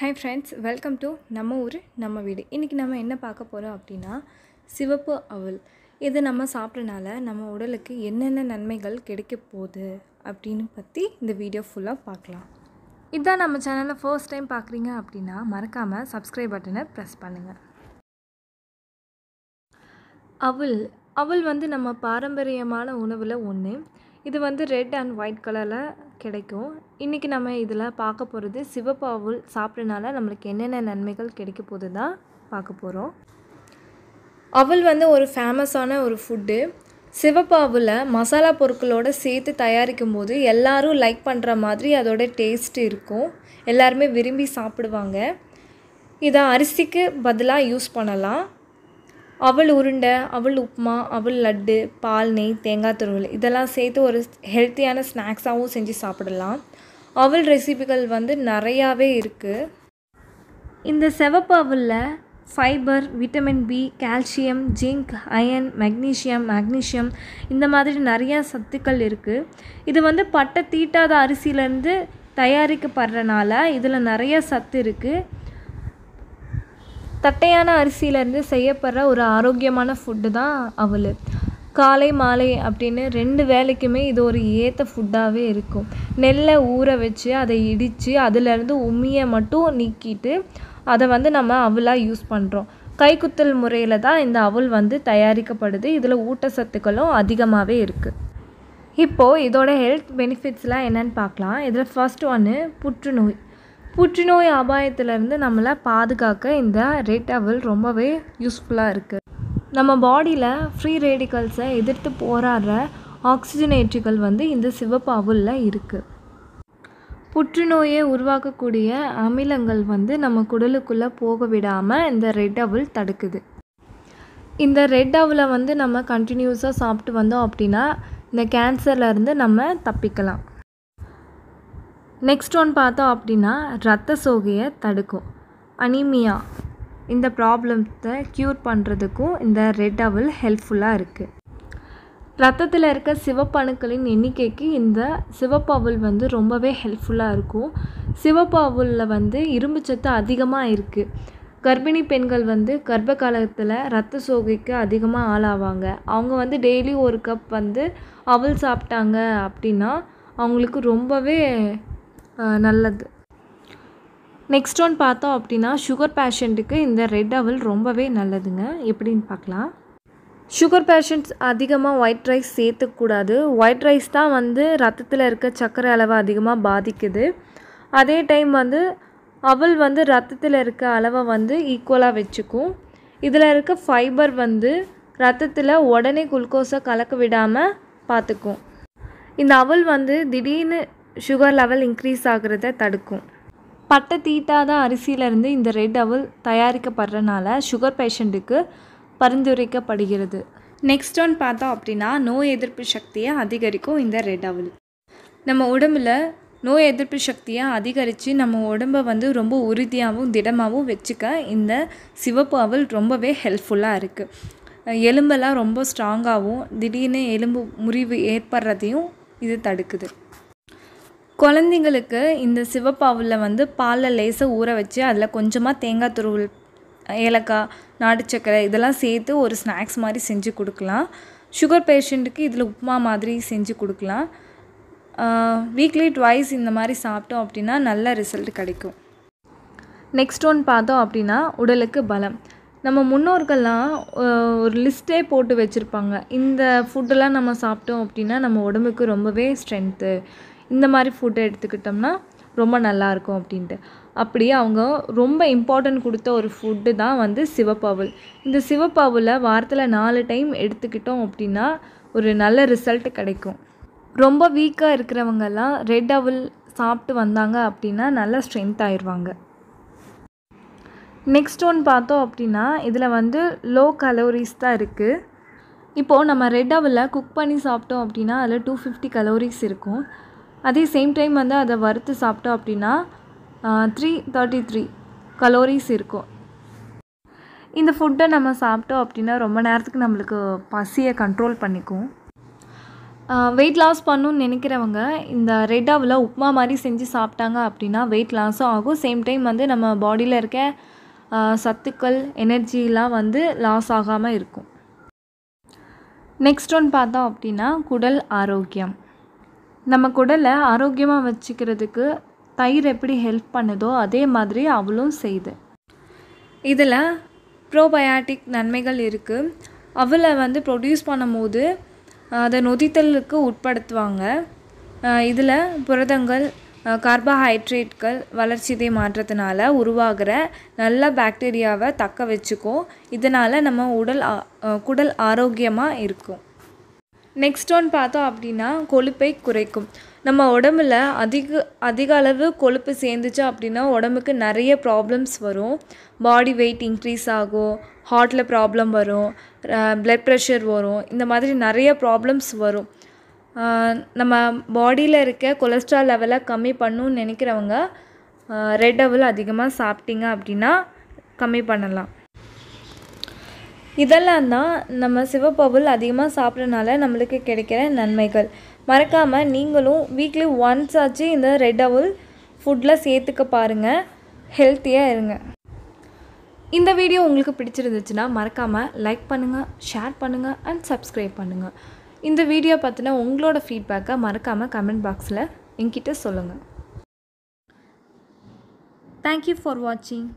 hi friends welcome to நம்ம ஊர் நம்ம வீடு இன்றைக்கி நம்ம என்ன பார்க்க போகிறோம் அப்படின்னா சிவப்பு அவல் இது நம்ம சாப்பிட்றனால நம்ம உடலுக்கு என்னென்ன நன்மைகள் கிடைக்க போகுது அப்படின்னு பற்றி இந்த வீடியோ ஃபுல்லாக பார்க்கலாம் இதுதான் நம்ம சேனலில் ஃபர்ஸ்ட் டைம் பார்க்குறீங்க அப்படின்னா மறக்காமல் சப்ஸ்கிரைப் பட்டனை ப்ரெஸ் பண்ணுங்கள் அவல் அவல் வந்து நம்ம பாரம்பரியமான உணவில் ஒன்று இது வந்து ரெட் அண்ட் ஒயிட் கலரில் கிடைக்கும் இன்றைக்கி நம்ம இதில் பார்க்க போகிறது சிவப்பாவுல் சாப்பிட்றனால நம்மளுக்கு என்னென்ன நன்மைகள் கிடைக்க போது தான் பார்க்க போகிறோம் அவள் வந்து ஒரு ஃபேமஸான ஒரு ஃபுட்டு சிவப்பாவில் மசாலா பொருட்களோடு சேர்த்து தயாரிக்கும் போது எல்லோரும் லைக் பண்ணுற மாதிரி அதோட டேஸ்ட் இருக்கும் எல்லாருமே விரும்பி சாப்பிடுவாங்க இதை அரிசிக்கு பதிலாக யூஸ் பண்ணலாம் அவள் உருண்டை அவள் உப்புமா அவள் லட்டு பால் நெய் தேங்காய் துருவல் இதெல்லாம் சேர்த்து ஒரு ஹெல்த்தியான ஸ்நாக்ஸாகவும் செஞ்சு சாப்பிடலாம் அவள் ரெசிபிகள் வந்து நிறையாவே இருக்குது இந்த செவப்பு அவளில் fibre vitamin B calcium zinc iron magnesium magnesium இந்த மாதிரி நிறையா சத்துக்கள் இருக்குது இது வந்து பட்டை தீட்டாத அரிசியிலேருந்து தயாரிக்கப்படுறனால இதில் நிறைய சத்து இருக்குது தட்டையான அரிசியிலேருந்து செய்யப்படுற ஒரு ஆரோக்கியமான ஃபுட்டு தான் அவள் காலை மாலை அப்படின்னு ரெண்டு வேலைக்குமே இது ஒரு ஏற்ற ஃபுட்டாகவே இருக்கும் நெல்லை ஊற வச்சு அதை இடித்து அதிலேருந்து உமியை மட்டும் நீக்கிட்டு அதை வந்து நம்ம அவலாக யூஸ் பண்ணுறோம் கைக்குத்தல் முறையில் தான் இந்த அவல் வந்து தயாரிக்கப்படுது இதில் ஊட்டச்சத்துக்களும் அதிகமாகவே இருக்குது இப்போது இதோட ஹெல்த் பெனிஃபிட்ஸ்லாம் என்னென்னு பார்க்கலாம் இதில் ஃபர்ஸ்ட் ஒன்று புற்றுநோய் புற்றுநோய் அபாயத்திலேருந்து நம்மளை பாதுகாக்க இந்த ரெட் அவல் ரொம்பவே யூஸ்ஃபுல்லாக இருக்குது நம்ம பாடியில் ஃப்ரீ ரேடிக்கல்ஸை எதிர்த்து போராடுற ஆக்சிஜனேற்றுகள் வந்து இந்த சிவப்பு அவலில் இருக்குது புற்றுநோயை உருவாக்கக்கூடிய அமிலங்கள் வந்து நம்ம குடலுக்குள்ளே போக விடாமல் இந்த ரெட் அவுல் தடுக்குது இந்த ரெட் அவுலை வந்து நம்ம கண்டினியூஸாக சாப்பிட்டு வந்தோம் அப்படின்னா இந்த கேன்சர்லேருந்து நம்ம தப்பிக்கலாம் நெக்ஸ்ட் ஒன் பார்த்தோம் அப்படின்னா ரத்த சோகையை தடுக்கும் அனிமியா இந்த ப்ராப்ளத்தை க்யூர் பண்ணுறதுக்கும் இந்த ரெட் அவல் ஹெல்ப்ஃபுல்லாக இருக்குது ரத்தத்தில் இருக்க சிவப்பணுக்களின் எண்ணிக்கைக்கு இந்த சிவப்பு அவல் வந்து ரொம்பவே ஹெல்ப்ஃபுல்லாக இருக்கும் சிவப்பு அவலில் வந்து இரும்பு சத்து அதிகமாக இருக்குது கர்ப்பிணி பெண்கள் வந்து கர்ப்ப காலத்தில் ரத்த சோகைக்கு அதிகமாக ஆளாவாங்க அவங்க வந்து டெய்லி ஒரு கப் வந்து அவல் சாப்பிட்டாங்க அப்படின்னா அவங்களுக்கு ரொம்பவே நல்லது நெக்ஸ்ட் ஒன் பார்த்தோம் அப்படின்னா சுகர் பேஷண்ட்டுக்கு இந்த ரெட் அவல் ரொம்பவே நல்லதுங்க எப்படின்னு பார்க்கலாம் சுகர் பேஷண்ட்ஸ் அதிகமாக ஒயிட் ரைஸ் சேர்த்துக்கூடாது ஒயிட் ரைஸ் தான் வந்து ரத்தத்தில் இருக்க சர்க்கரை அளவை அதிகமாக பாதிக்குது அதே டைம் வந்து அவல் வந்து ரத்தத்தில் இருக்க அளவை வந்து ஈக்குவலாக வச்சுக்கும் இதில் இருக்க ஃபைபர் வந்து ரத்தத்தில் உடனே குளுக்கோஸை கலக்க விடாமல் பார்த்துக்கும் இந்த அவல் வந்து திடீர்னு சுகர் லெவல் இன்க்ரீஸ் ஆகிறத தடுக்கும் பட்டை தீட்டாத அரிசியிலேருந்து இந்த ரெட் அவல் தயாரிக்கப்படுறனால சுகர் பேஷண்ட்டுக்கு பரிந்துரைக்கப்படுகிறது நெக்ஸ்ட் ஒன் பார்த்தோம் அப்படின்னா நோய் எதிர்ப்பு சக்தியை அதிகரிக்கும் இந்த ரெட் அவல் நம்ம உடம்புல நோய் எதிர்ப்பு சக்தியை அதிகரித்து நம்ம உடம்பை வந்து ரொம்ப உறுதியாகவும் திடமாகவும் வச்சுக்க இந்த சிவப்பு அவல் ரொம்பவே ஹெல்ப்ஃபுல்லாக இருக்குது எலும்பெல்லாம் ரொம்ப ஸ்ட்ராங்காகவும் திடீர்னு எலும்பு முறிவு ஏற்படுறதையும் இது தடுக்குது குழந்தைங்களுக்கு இந்த சிவப்பாவில் வந்து பாலில் லேசாக ஊற வச்சு அதில் கொஞ்சமாக தேங்காய் துருவல் ஏலக்காய் நாட்டு சக்கரை இதெல்லாம் சேர்த்து ஒரு ஸ்நாக்ஸ் மாதிரி செஞ்சு கொடுக்கலாம் சுகர் பேஷண்ட்டுக்கு இதில் உப்புமா மாதிரி செஞ்சு கொடுக்கலாம் வீக்லி ட்வைஸ் இந்த மாதிரி சாப்பிட்டோம் அப்படின்னா நல்ல ரிசல்ட் கிடைக்கும் நெக்ஸ்ட் ஒன் பார்த்தோம் அப்படின்னா உடலுக்கு பலம் நம்ம முன்னோர்கள்லாம் ஒரு லிஸ்ட்டே போட்டு வச்சுருப்பாங்க இந்த ஃபுட்டெல்லாம் நம்ம சாப்பிட்டோம் அப்படின்னா நம்ம உடம்புக்கு ரொம்பவே ஸ்ட்ரென்த்து இந்த மாதிரி ஃபுட்டை எடுத்துக்கிட்டோம்னா ரொம்ப நல்லாயிருக்கும் அப்படின்ட்டு அப்படி அவங்க ரொம்ப இம்பார்ட்டன்ட் கொடுத்த ஒரு ஃபுட்டு தான் வந்து சிவப்பாவல் இந்த சிவப்பாவில் வாரத்தில் நாலு டைம் எடுத்துக்கிட்டோம் அப்படின்னா ஒரு நல்ல ரிசல்ட் கிடைக்கும் ரொம்ப வீக்காக இருக்கிறவங்கெல்லாம் ரெட் அவல் சாப்பிட்டு வந்தாங்க அப்படின்னா நல்லா ஸ்ட்ரென்த் ஆயிடுவாங்க நெக்ஸ்ட் ஒன் பார்த்தோம் அப்படின்னா இதில் வந்து லோ கலோரிஸ் தான் இருக்குது இப்போது நம்ம ரெட் அவலில் குக் பண்ணி சாப்பிட்டோம் அப்படின்னா அதில் டூ ஃபிஃப்டி கலோரிஸ் இருக்கும் அதே சேம் டைம் வந்து அதை வறுத்து சாப்பிட்டோம் அப்படின்னா த்ரீ தேர்ட்டி த்ரீ கலோரிஸ் இருக்கும் இந்த ஃபுட்டை நம்ம சாப்பிட்டோம் அப்படின்னா ரொம்ப நேரத்துக்கு நம்மளுக்கு பசியை கண்ட்ரோல் பண்ணிக்கும் வெயிட் லாஸ் பண்ணணுன்னு நினைக்கிறவங்க இந்த ரெட்டாவில் உப்மா மாதிரி செஞ்சு சாப்பிட்டாங்க அப்படின்னா வெயிட் லாஸும் ஆகும் சேம் டைம் வந்து நம்ம பாடியில் இருக்க சத்துக்கள் எனர்ஜிலாம் வந்து லாஸ் ஆகாமல் இருக்கும் நெக்ஸ்ட் ஒன் பார்த்தோம் அப்படின்னா குடல் ஆரோக்கியம் நம்ம குடலை ஆரோக்கியமாக வச்சுக்கிறதுக்கு தயிர் எப்படி ஹெல்ப் பண்ணுதோ அதே மாதிரி அவளும் செய்து இதில் ப்ரோபயாட்டிக் நன்மைகள் இருக்குது அவளை வந்து ப்ரொடியூஸ் பண்ணும்போது அதை நொதித்தலுக்கு உட்படுத்துவாங்க இதில் புரதங்கள் கார்போஹைட்ரேட்கள் வளர்ச்சிதை மாற்றத்தினால உருவாகிற நல்ல பாக்டீரியாவை தக்க வச்சுக்கும் இதனால் நம்ம உடல் குடல் ஆரோக்கியமாக இருக்கும் நெக்ஸ்ட் ஒன் பார்த்தோம் அப்படின்னா கொழுப்பை குறைக்கும் நம்ம உடம்புல அதிக அதிக அளவு கொழுப்பு சேர்ந்துச்சு அப்படின்னா உடம்புக்கு நிறைய ப்ராப்ளம்ஸ் வரும் பாடி வெயிட் இன்க்ரீஸ் ஆகும் ஹார்ட்டில் ப்ராப்ளம் வரும் ப்ளட் ப்ரெஷர் வரும் இந்த மாதிரி நிறைய ப்ராப்ளம்ஸ் வரும் நம்ம பாடியில் இருக்க கொலஸ்ட்ரால் லெவலை கம்மி பண்ணணும்னு நினைக்கிறவங்க ரெட் அவல் அதிகமாக சாப்பிட்டீங்க அப்படின்னா கம்மி பண்ணலாம் இதெல்லாம் தான் நம்ம சிவப்பவுல் அதிகமாக சாப்பிட்றனால நம்மளுக்கு கிடைக்கிற நன்மைகள் மறக்காமல் நீங்களும் வீக்லி ஒன்ஸ் ஆச்சு இந்த ரெட் அவுல் ஃபுட்டில் சேர்த்துக்க பாருங்கள் ஹெல்த்தியாக இருங்க இந்த வீடியோ உங்களுக்கு பிடிச்சிருந்துச்சுன்னா மறக்காமல் லைக் பண்ணுங்கள் ஷேர் பண்ணுங்கள் அண்ட் சப்ஸ்கிரைப் பண்ணுங்கள் இந்த வீடியோ பார்த்தினா உங்களோட ஃபீட்பேக்கை மறக்காமல் கமெண்ட் பாக்ஸில் என்கிட்ட சொல்லுங்கள் தேங்க்யூ ஃபார் வாட்சிங்